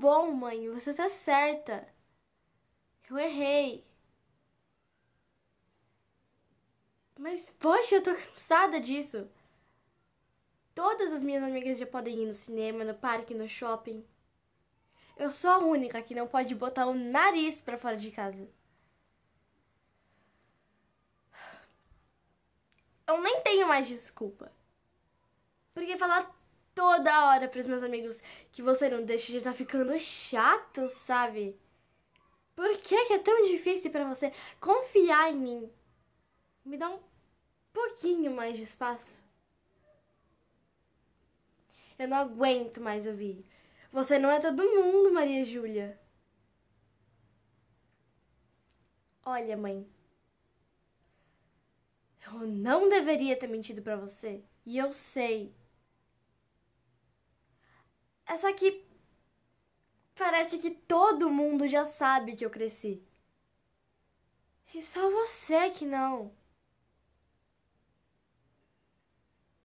bom, mãe. Você está certa. Eu errei. Mas, poxa, eu tô cansada disso. Todas as minhas amigas já podem ir no cinema, no parque, no shopping. Eu sou a única que não pode botar o nariz para fora de casa. Eu nem tenho mais desculpa. Porque falar toda hora pros meus amigos que você não deixa de tá ficando chato, sabe? Por que, que é tão difícil para você confiar em mim? Me dá um pouquinho mais de espaço. Eu não aguento mais ouvir. Você não é todo mundo, Maria Júlia. Olha, mãe. Eu não deveria ter mentido para você. E eu sei. É só que parece que todo mundo já sabe que eu cresci. E só você que não.